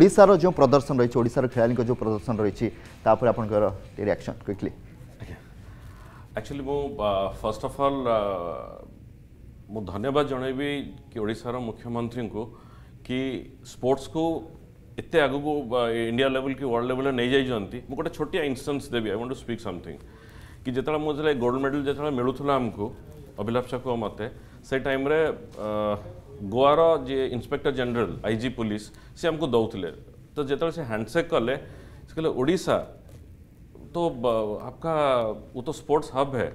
ओडार जो प्रदर्शन रही ओडार खेला जो प्रदर्शन रही रियाक्शन क्विकली एक्चुअली मु फर्स्ट ऑफ़ अफ्अल मुद्यवाद जनइबी कि ओडार मुख्यमंत्री को कि स्पोर्ट्स को इत्ते आग को इंडिया लेवल कि वर्ल्ड लेवल नहीं जाती मुझे गोटे छोटिया इनस्टेंस देवी I want to speak something कि जो मुझे गोल्ड मेडल जो मिलूला आमको अभिलाषा को मत से टाइम गोआर जी inspector general I G police सी आमको ଦେଉଥିଲେ तो जो हैंडसेक कले କଲେ ओडा तो आपका वो तो स्पोर्ट्स हब है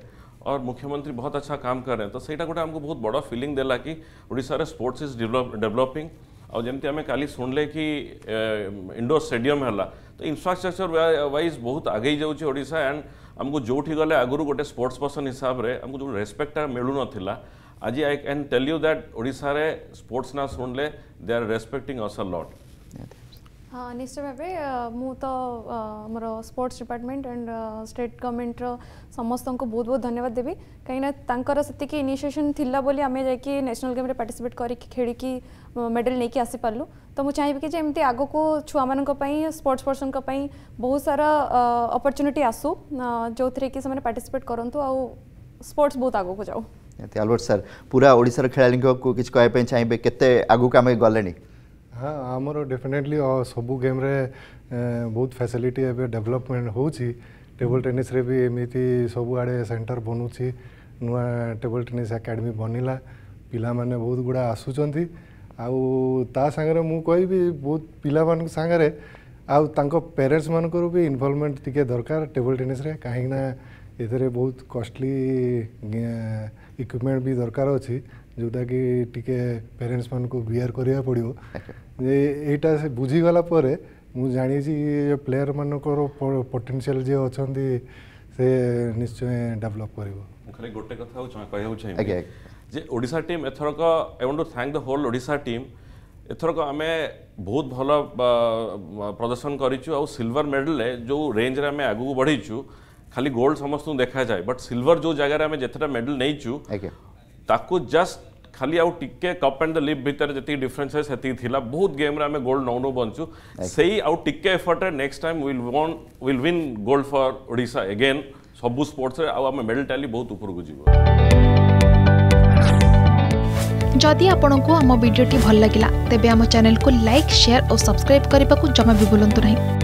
और मुख्यमंत्री बहुत अच्छा काम कर रहे हैं तो सही गोटे आमको बहुत बड़ा फिलिंग देला कि ओडार स्पोर्ट्स इज डेवलपिंग और जमी आम का शुणिले कि इंडोर स्टेडियम है तो इनफ्रास्ट्रक्चर वाइज बहुत आगे जाऊँ एंड आमको जो गले आगुरी गोटे स्पोर्ट्स पर्सन हिसाब से आमको जो रेस्पेक्टा मिलून नाला आज I can tell you that Odisha रे स्पोर्ट्स ना सुनले they are respecting us a lot हाँ निश्चित भाव मु sports department and state government समस्त को बहुत बहुत धन्यवाद देवी कहीं से इनिसीएसन थी आम जाकि नेशनल गेम पार्टिसिपेट कर खेलिकी मेडल नहीं कि आसीपारू तो मुझे चाहिए कि एमती आग को छुआ मान स्पोर्ट्स पर्सन बहुत सारा अपरच्युनिटी आसू जो थे कि पार्टिसिपेट करूँ आ स्पोर्ट्स बहुत आगे जाऊ ନିହାତି ଆଲବର୍ଟ ସାର୍ ପୁରା ଓଡ଼ିଶାର ଖେଳାଳିଙ୍କୁ କିଛି କହିବା ପାଇଁ ଚାହିଁବେ କେତେ ଆଗକୁ ଆମେ ଗଲେଣି ହଁ ଆମର ଡେଫିନେଟଲି ସବୁ ଗେମ୍ରେ ବହୁତ ଫ୍ୟାସିଲିଟି ଏବେ ଡେଭଲପମେଣ୍ଟ ହେଉଛି ଟେବୁଲ୍ ଟେନିସ୍ରେ ବି ଏମିତି ସବୁଆଡ଼େ ସେଣ୍ଟର ବନୁଛି ନୂଆ ଟେବୁଲ୍ ଟେନିସ୍ ଏକାଡେମୀ ବନିଲା ପିଲାମାନେ ବହୁତ ଗୁଡ଼ା ଆସୁଛନ୍ତି ଆଉ ତା ସାଙ୍ଗରେ ମୁଁ କହିବି ବହୁତ ପିଲାମାନଙ୍କ ସାଙ୍ଗରେ ଆଉ ତାଙ୍କ ପ୍ୟାରେଣ୍ଟସ୍ ମାନଙ୍କର ବି ଇନଭଲ୍ଭମେଣ୍ଟ ଟିକେ ଦରକାର ଟେବୁଲ୍ ଟେନିସ୍ରେ କାହିଁକିନା ଏଥିରେ ବହୁତ କଷ୍ଟଲି ଇକ୍ୱିପମେଣ୍ଟ ବି ଦରକାର ଅଛି ଯେଉଁଟାକି ଟିକେ ପ୍ୟାରେଣ୍ଟସ୍ମାନଙ୍କୁ ବିୟର୍ କରିବାକୁ ପଡ଼ିବ ଯେ ଏଇଟା ସେ ବୁଝିଗଲା ପରେ ମୁଁ ଜାଣିଛି ପ୍ଲେୟରମାନଙ୍କର ପୋଟେନ୍ସିଆଲ ଯିଏ ଅଛନ୍ତି ସେ ନିଶ୍ଚୟ ଡେଭଲପ୍ କରିବ ମୁଁ ଖାଲି ଗୋଟେ କଥା କହିବାକୁ ଚାହିଁବି ଯେ ଓଡ଼ିଶା ଟିମ୍ ଏଥରକ I want to thank the whole Odisha team ଏଥରକ ଆମେ ବହୁତ ଭଲ ପ୍ରଦର୍ଶନ କରିଛୁ ଆଉ ସିଲଭର ମେଡ଼ାଲରେ ଯେଉଁ ରେଞ୍ଜରେ ଆମେ ଆଗକୁ ବଢ଼ିଛୁ ଖାଲି ଗୋଲ୍ଡ ସମସ୍ତଙ୍କୁ ଦେଖାଯାଏ ବଟ୍ ସିଲଭର ଯେଉଁ ଜାଗାରେ ଆମେ ଯେତେଟା ମେଡାଲ ନେଇଛୁ ତାକୁ ଜଷ୍ଟ ଖାଲି ଆଉ ଟିକେ କପ୍ ଆଣ୍ଡ ଦ ଲିପ୍ ଭିତରେ ଯେତିକି ଡିଫରେନ୍ସ ସେତିକି ଥିଲା ବହୁତ ଗେମ୍ରେ ଆମେ ଗୋଲ୍ଡ ନଉ ନଉ ବଞ୍ଚୁ ସେଇ ଆଉ ଟିକେ ଏଫର୍ଟରେ next time will won will win gold for Odisha again ସବୁ ସ୍ପୋର୍ଟସରେ ଆଉ ଆମେ ମେଡାଲ ଟାଲି ବହୁତ ଉପରକୁ ଯିବୁ ଯଦି ଆପଣଙ୍କୁ ଆମ ଭିଡ଼ିଓଟି ଭଲ ଲାଗିଲା ତେବେ ଆମ ଚ୍ୟାନେଲକୁ ଲାଇକ୍ ସେୟାର ଓ ସବସ୍କ୍ରାଇବ୍ କରିବାକୁ ଜମା ବି ଭୁଲନ୍ତୁ ନାହିଁ